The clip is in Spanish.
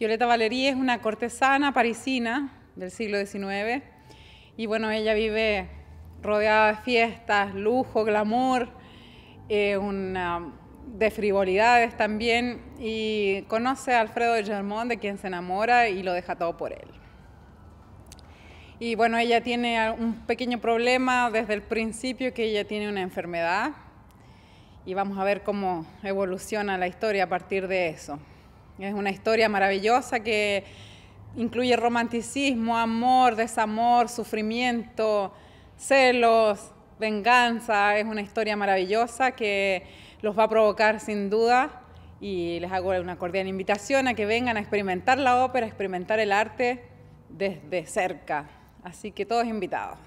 Violeta Valerie es una cortesana parisina del siglo XIX y bueno, ella vive rodeada de fiestas, lujo, glamour, eh, de frivolidades también y conoce a Alfredo de Germont de quien se enamora y lo deja todo por él. Y bueno, ella tiene un pequeño problema desde el principio que ella tiene una enfermedad y vamos a ver cómo evoluciona la historia a partir de eso. Es una historia maravillosa que incluye romanticismo, amor, desamor, sufrimiento, celos, venganza. Es una historia maravillosa que los va a provocar sin duda y les hago una cordial invitación a que vengan a experimentar la ópera, a experimentar el arte desde cerca. Así que todos invitados.